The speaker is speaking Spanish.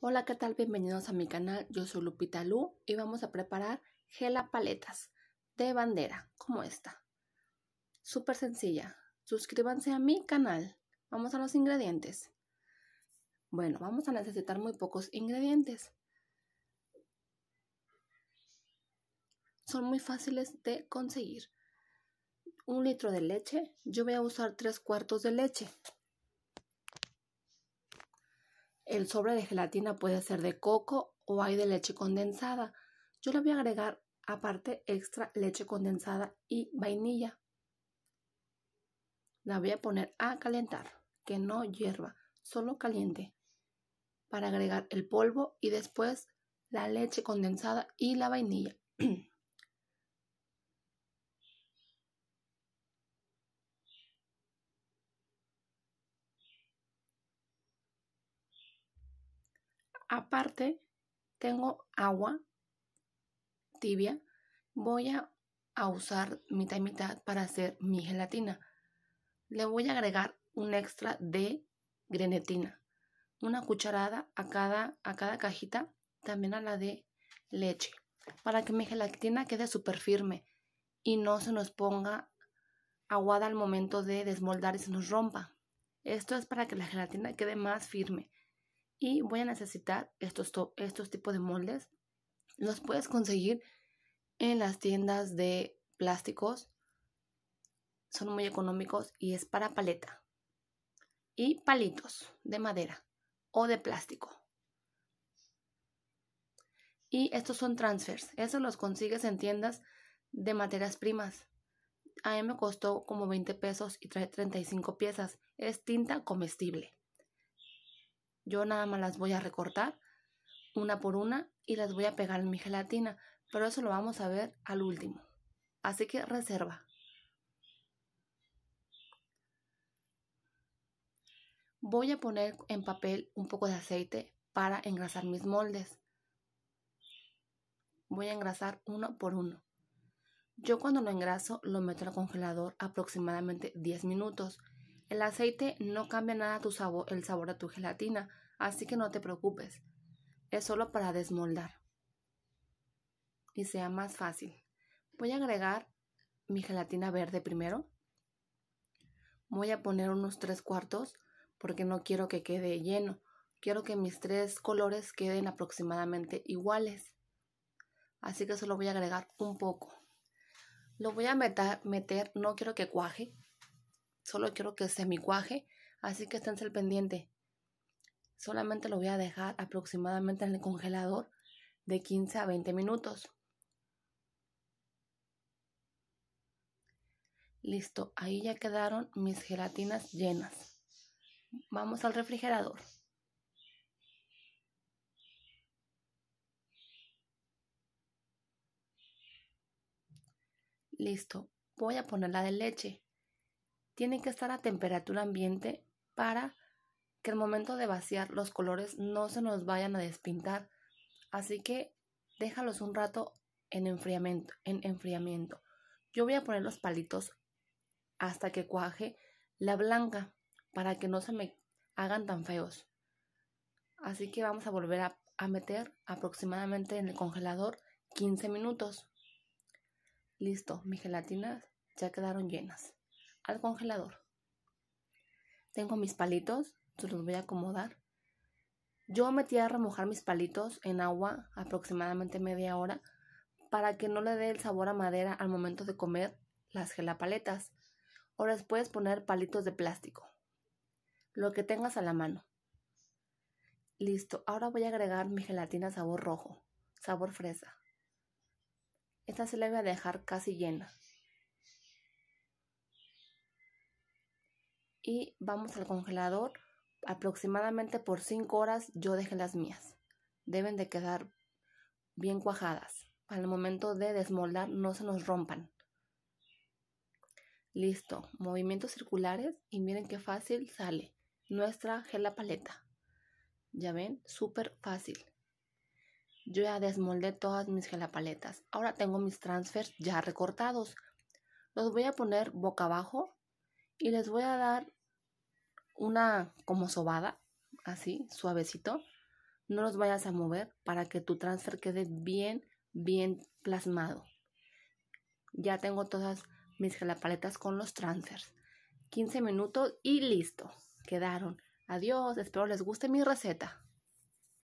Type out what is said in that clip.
Hola, ¿qué tal? Bienvenidos a mi canal. Yo soy Lupita Lu y vamos a preparar gela paletas de bandera, como esta. Súper sencilla. Suscríbanse a mi canal. Vamos a los ingredientes. Bueno, vamos a necesitar muy pocos ingredientes. Son muy fáciles de conseguir. Un litro de leche. Yo voy a usar tres cuartos de leche. El sobre de gelatina puede ser de coco o hay de leche condensada. Yo le voy a agregar aparte extra leche condensada y vainilla. La voy a poner a calentar, que no hierva, solo caliente, para agregar el polvo y después la leche condensada y la vainilla. aparte tengo agua tibia, voy a, usar mitad y mitad para hacer mi gelatina. Le voy a agregar un extra de grenetina, una cucharada a cada, a cada cajita, también a la de leche, para que mi gelatina quede súper firme y no se nos ponga aguada al momento de desmoldar y se nos rompa. Esto es para que la gelatina quede más firme y voy a necesitar estos, estos tipos de moldes. Los puedes conseguir en las tiendas de plásticos. Son muy económicos y es para paleta. Y palitos de madera o de plástico. Y estos son transfers. Eso los consigues en tiendas de materias primas. A mí me costó como 20 pesos y trae 35 piezas. Es tinta comestible. Yo nada más las voy a recortar una por una y las voy a pegar en mi gelatina, pero eso lo vamos a ver al último. Así que reserva. Voy a poner en papel un poco de aceite para engrasar mis moldes. Voy a engrasar uno por uno. Yo cuando lo engraso lo meto al congelador aproximadamente 10 minutos el aceite no cambia nada tu sabor, el sabor a tu gelatina, así que no te preocupes. Es solo para desmoldar. Y sea más fácil. Voy a agregar mi gelatina verde primero. Voy a poner unos tres cuartos porque no quiero que quede lleno. Quiero que mis tres colores queden aproximadamente iguales. Así que solo voy a agregar un poco. Lo voy a meter no quiero que cuaje, Solo quiero que se mi cuaje, así que esténse el pendiente. Solamente lo voy a dejar aproximadamente en el congelador de 15 a 20 minutos. Listo, ahí ya quedaron mis gelatinas llenas. Vamos al refrigerador. Listo, voy a poner la de leche tiene que estar a temperatura ambiente para que al momento de vaciar los colores no se nos vayan a despintar. Así que déjalos un rato en enfriamiento, en enfriamiento. Yo voy a poner los palitos hasta que cuaje la blanca para que no se me hagan tan feos. Así que vamos a volver a, a meter aproximadamente en el congelador 15 minutos. Listo, mis gelatinas ya quedaron llenas al congelador. Tengo mis palitos, se los voy a acomodar. Yo metí a remojar mis palitos en agua aproximadamente media hora para que no le dé el sabor a madera al momento de comer las gelapaletas. O después puedes poner palitos de plástico, lo que tengas a la mano. Listo, ahora voy a agregar mi gelatina sabor rojo, sabor fresa. Esta se la voy a dejar casi llena. y vamos al congelador. Aproximadamente por 5 horas yo dejé las mías. Deben de quedar bien cuajadas. Al momento de desmoldar no se nos rompan. Listo, movimientos circulares y miren qué fácil sale nuestra gela paleta. Ya ven, súper fácil. Yo ya desmoldé todas mis gelapaletas. Ahora tengo mis transfers ya recortados. Los voy a poner boca abajo y les voy a dar una como sobada, así, suavecito. No los vayas a mover para que tu transfer quede bien, bien plasmado. Ya tengo todas mis gelapaletas con los transfers. 15 minutos y listo. Quedaron. Adiós, espero les guste mi receta.